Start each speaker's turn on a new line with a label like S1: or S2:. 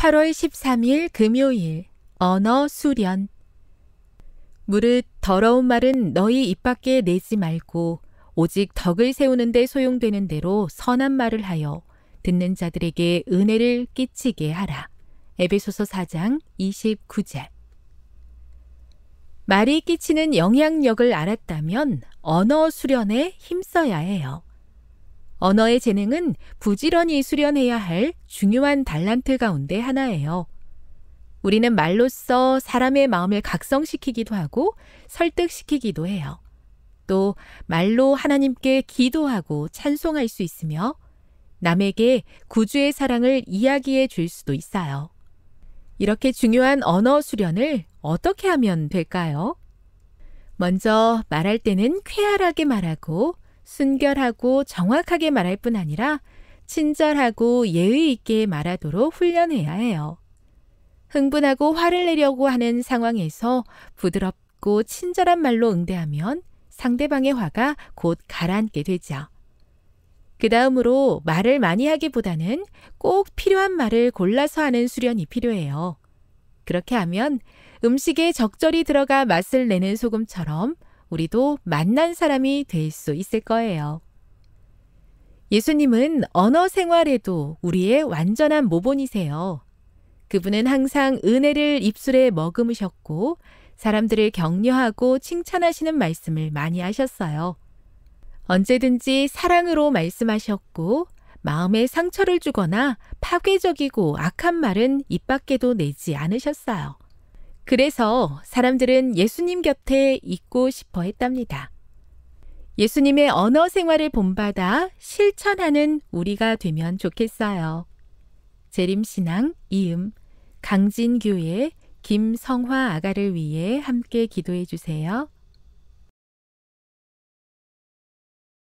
S1: 8월 13일 금요일 언어 수련 무릇 더러운 말은 너희 입 밖에 내지 말고 오직 덕을 세우는데 소용되는 대로 선한 말을 하여 듣는 자들에게 은혜를 끼치게 하라. 에베소서 4장 29절 말이 끼치는 영향력을 알았다면 언어 수련에 힘써야 해요. 언어의 재능은 부지런히 수련해야 할 중요한 달란트 가운데 하나예요. 우리는 말로써 사람의 마음을 각성시키기도 하고 설득시키기도 해요. 또 말로 하나님께 기도하고 찬송할 수 있으며 남에게 구주의 사랑을 이야기해 줄 수도 있어요. 이렇게 중요한 언어 수련을 어떻게 하면 될까요? 먼저 말할 때는 쾌활하게 말하고 순결하고 정확하게 말할 뿐 아니라 친절하고 예의 있게 말하도록 훈련해야 해요. 흥분하고 화를 내려고 하는 상황에서 부드럽고 친절한 말로 응대하면 상대방의 화가 곧 가라앉게 되죠. 그 다음으로 말을 많이 하기보다는 꼭 필요한 말을 골라서 하는 수련이 필요해요. 그렇게 하면 음식에 적절히 들어가 맛을 내는 소금처럼 우리도 만난 사람이 될 수 있을 거예요. 예수님은 언어 생활에도 우리의 완전한 모본이세요. 그분은 항상 은혜를 입술에 머금으셨고 사람들을 격려하고 칭찬하시는 말씀을 많이 하셨어요. 언제든지 사랑으로 말씀하셨고 마음에 상처를 주거나 파괴적이고 악한 말은 입 밖에도 내지 않으셨어요. 그래서 사람들은 예수님 곁에 있고 싶어 했답니다. 예수님의 언어 생활을 본받아 실천하는 우리가 되면 좋겠어요. 재림신앙 이음 강진교회 김성화 아가를 위해 함께 기도해 주세요.